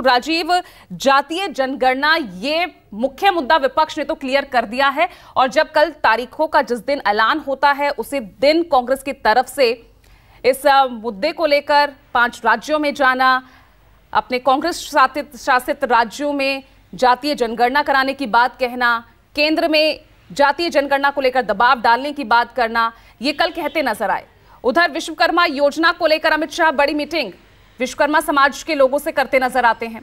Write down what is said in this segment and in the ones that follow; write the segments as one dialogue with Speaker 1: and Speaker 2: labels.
Speaker 1: तो राजीव जातीय जनगणना ये मुख्य मुद्दा विपक्ष ने तो क्लियर कर दिया है और जब कल तारीखों का जिस दिन ऐलान होता है उसी दिन कांग्रेस की तरफ से इस मुद्दे को लेकर पांच राज्यों में जाना अपने कांग्रेस शासित शासित राज्यों में जातीय जनगणना कराने की बात कहना केंद्र में जातीय जनगणना को लेकर दबाव डालने की बात करना ये कल कहते नजर आए उधर विश्वकर्मा योजना को लेकर अमित शाह बड़ी मीटिंग विश्वकर्मा समाज के लोगों से करते नजर आते हैं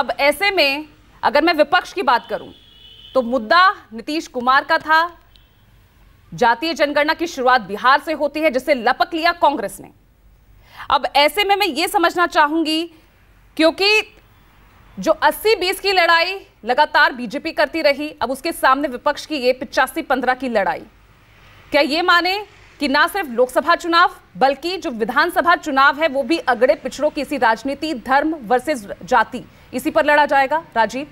Speaker 1: अब ऐसे में अगर मैं विपक्ष की बात करूं तो मुद्दा नीतीश कुमार का था जातीय जनगणना की शुरुआत बिहार से होती है जिसे लपक लिया कांग्रेस ने अब ऐसे में मैं ये समझना चाहूंगी क्योंकि जो 80 बीस की लड़ाई लगातार बीजेपी करती रही अब उसके सामने विपक्ष की ये पिचासी पंद्रह की लड़ाई क्या ये माने कि ना सिर्फ लोकसभा चुनाव बल्कि जो विधानसभा चुनाव है वो भी अगड़े पिछड़ों की इसी राजनीति धर्म वर्सेस जाति इसी पर लड़ा जाएगा राजीव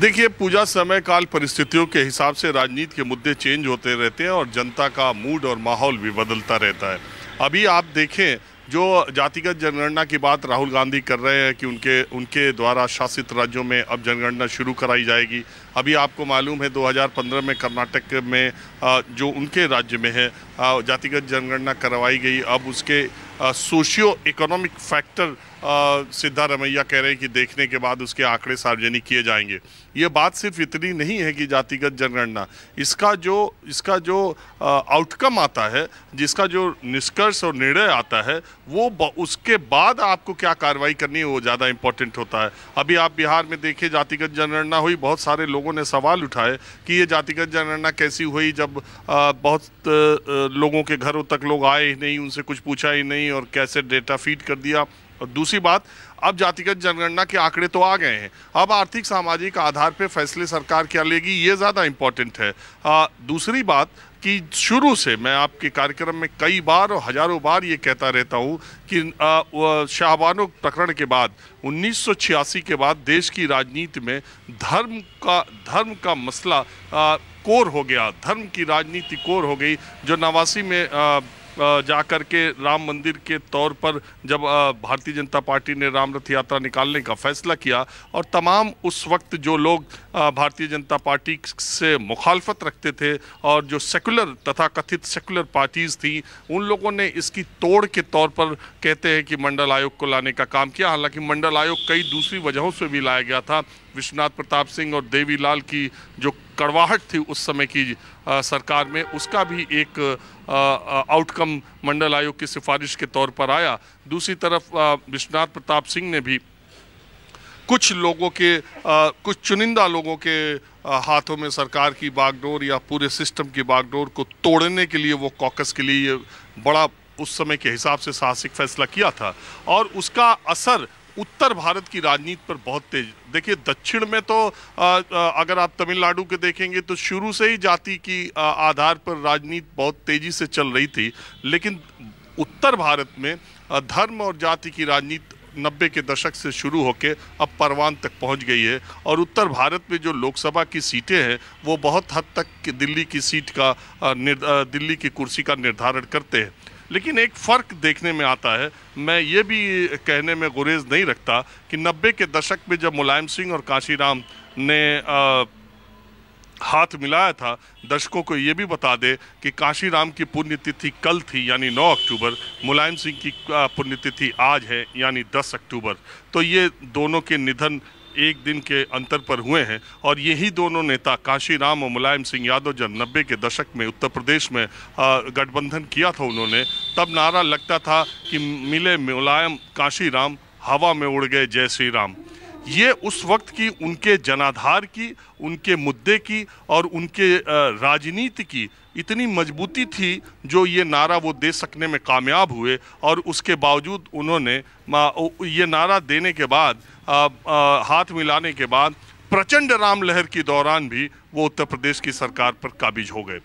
Speaker 2: देखिए पूजा समय काल परिस्थितियों के हिसाब से राजनीति के मुद्दे चेंज होते रहते हैं और जनता का मूड और माहौल भी बदलता रहता है अभी आप देखें जो जातिगत जनगणना की बात राहुल गांधी कर रहे हैं कि उनके उनके द्वारा शासित राज्यों में अब जनगणना शुरू कराई जाएगी अभी आपको मालूम है 2015 में कर्नाटक में जो उनके राज्य में है जातिगत जनगणना करवाई गई अब उसके सोशियो इकोनॉमिक फैक्टर सिद्धारमैया कह रहे हैं कि देखने के बाद उसके आंकड़े सार्वजनिक किए जाएंगे ये बात सिर्फ इतनी नहीं है कि जातिगत जनगणना इसका जो इसका जो आउटकम आता है जिसका जो निष्कर्ष और निर्णय आता है वो उसके बाद आपको क्या कार्रवाई करनी है वो ज़्यादा इम्पोर्टेंट होता है अभी आप बिहार में देखिए जातिगत जनगणना हुई बहुत सारे लोगों ने सवाल उठाए कि ये जातिगत जनगणना कैसी हुई जब बहुत लोगों के घरों तक लोग आए ही नहीं उनसे कुछ पूछा ही नहीं और कैसे डेटा फीड कर दिया और दूसरी बात अब जातिगत जनगणना के आंकड़े तो आ गए हैं अब आर्थिक सामाजिक आधार पर फैसले सरकार क्या लेगी ये ज़्यादा इम्पोर्टेंट है आ, दूसरी बात कि शुरू से मैं आपके कार्यक्रम में कई बार और हजारों बार ये कहता रहता हूँ कि शाहबानो प्रकरण के बाद उन्नीस के बाद देश की राजनीति में धर्म का धर्म का मसला आ, कोर हो गया धर्म की राजनीति कोर हो गई जो नवासी में आ, जा कर के राम मंदिर के तौर पर जब भारतीय जनता पार्टी ने राम रथ यात्रा निकालने का फैसला किया और तमाम उस वक्त जो लोग भारतीय जनता पार्टी से मुखालफत रखते थे और जो सेकुलर तथा कथित सेकुलर पार्टीज़ थी उन लोगों ने इसकी तोड़ के तौर पर कहते हैं कि मंडल आयोग को लाने का काम किया हालांकि मंडल आयोग कई दूसरी वजहों से भी लाया गया था विश्वनाथ प्रताप सिंह और देवीलाल की जो कड़वाहट थी उस समय की सरकार में उसका भी एक आउटकम मंडल आयोग की सिफारिश के तौर पर आया दूसरी तरफ विश्वनाथ प्रताप सिंह ने भी कुछ लोगों के आ, कुछ चुनिंदा लोगों के आ, हाथों में सरकार की बागडोर या पूरे सिस्टम की बागडोर को तोड़ने के लिए वो कॉकस के लिए बड़ा उस समय के हिसाब से साहसिक फैसला किया था और उसका असर उत्तर भारत की राजनीति पर बहुत तेज देखिए दक्षिण में तो आ, आ, अगर आप तमिलनाडु के देखेंगे तो शुरू से ही जाति की आ, आधार पर राजनीति बहुत तेजी से चल रही थी लेकिन उत्तर भारत में धर्म और जाति की राजनीति नब्बे के दशक से शुरू होकर अब परवान तक पहुंच गई है और उत्तर भारत में जो लोकसभा की सीटें हैं वो बहुत हद तक दिल्ली की सीट का दिल्ली की कुर्सी का निर्धारण करते हैं लेकिन एक फ़र्क देखने में आता है मैं ये भी कहने में गुरेज नहीं रखता कि नब्बे के दशक में जब मुलायम सिंह और काशीराम ने आ, हाथ मिलाया था दर्शकों को ये भी बता दे कि काशी राम की पुण्यतिथि कल थी यानी 9 अक्टूबर मुलायम सिंह की पुण्यतिथि आज है यानी 10 अक्टूबर तो ये दोनों के निधन एक दिन के अंतर पर हुए हैं और यही दोनों नेता काशी राम और मुलायम सिंह यादव जब नब्बे के दशक में उत्तर प्रदेश में गठबंधन किया था उन्होंने तब नारा लगता था कि मिले मुलायम काशी राम हवा में उड़ गए जय श्री राम ये उस वक्त की उनके जनाधार की उनके मुद्दे की और उनके राजनीति की इतनी मजबूती थी जो ये नारा वो दे सकने में कामयाब हुए और उसके बावजूद उन्होंने ये नारा देने के बाद आ, आ, हाथ मिलाने के बाद प्रचंड राम लहर के दौरान भी वो उत्तर प्रदेश की सरकार पर काबिज हो गए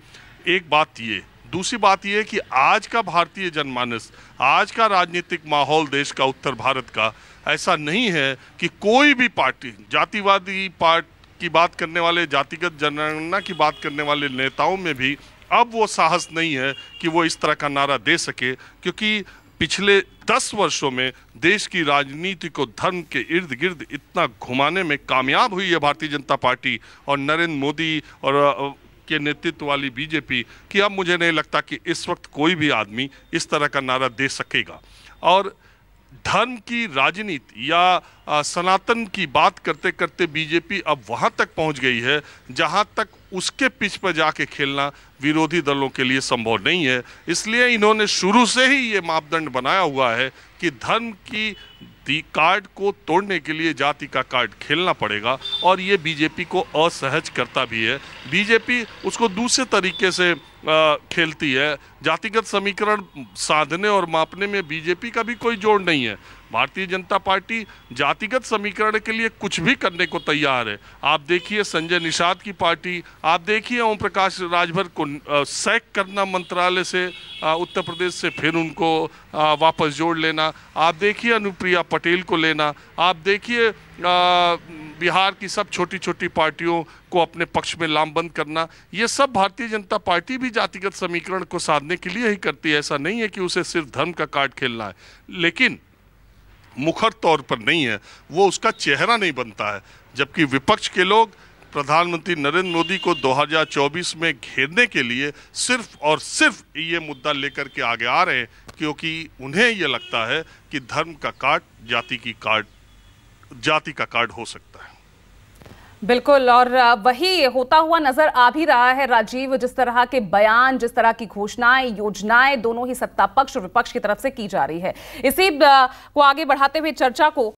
Speaker 2: एक बात ये दूसरी बात यह कि आज का भारतीय जनमानस आज का राजनीतिक माहौल देश का उत्तर भारत का ऐसा नहीं है कि कोई भी पार्टी जातिवादी पार्ट की बात करने वाले जातिगत जनगणना की बात करने वाले नेताओं में भी अब वो साहस नहीं है कि वो इस तरह का नारा दे सके क्योंकि पिछले दस वर्षों में देश की राजनीति को धर्म के इर्द गिर्द इतना घुमाने में कामयाब हुई है भारतीय जनता पार्टी और नरेंद्र मोदी और के नेतृत्व वाली बीजेपी कि अब मुझे नहीं लगता कि इस वक्त कोई भी आदमी इस तरह का नारा दे सकेगा और धर्म की राजनीति या सनातन की बात करते करते बीजेपी अब वहाँ तक पहुँच गई है जहाँ तक उसके पिच पर जाके खेलना विरोधी दलों के लिए संभव नहीं है इसलिए इन्होंने शुरू से ही ये मापदंड बनाया हुआ है कि धर्म की दी कार्ड को तोड़ने के लिए जाति का कार्ड खेलना पड़ेगा और ये बीजेपी को असहज करता भी है बीजेपी उसको दूसरे तरीके से खेलती है जातिगत समीकरण साधने और मापने में बीजेपी का भी कोई जोड़ नहीं है भारतीय जनता पार्टी जातिगत समीकरण के लिए कुछ भी करने को तैयार है आप देखिए संजय निषाद की पार्टी आप देखिए ओम प्रकाश राजभर को सैक करना मंत्रालय से उत्तर प्रदेश से फिर उनको वापस जोड़ लेना आप देखिए अनुप्रिया पटेल को लेना आप देखिए बिहार की सब छोटी छोटी पार्टियों को अपने पक्ष में लामबंद करना ये सब भारतीय जनता पार्टी भी जातिगत समीकरण को साधने के लिए ही करती है ऐसा नहीं है कि उसे सिर्फ धर्म का कार्ड खेलना है लेकिन मुखर तौर पर नहीं है वो उसका चेहरा नहीं बनता है जबकि विपक्ष के लोग प्रधानमंत्री नरेंद्र मोदी को 2024 में घेरने के लिए सिर्फ और सिर्फ ये मुद्दा लेकर के आगे आ रहे हैं क्योंकि उन्हें ये लगता है कि धर्म का कार्ड जाति की कार्ड जाति का कार्ड हो सकता है
Speaker 1: बिल्कुल और वही होता हुआ नजर आ भी रहा है राजीव जिस तरह के बयान जिस तरह की घोषणाएं योजनाएं दोनों ही सत्ता पक्ष और विपक्ष की तरफ से की जा रही है इसी को आगे बढ़ाते हुए चर्चा को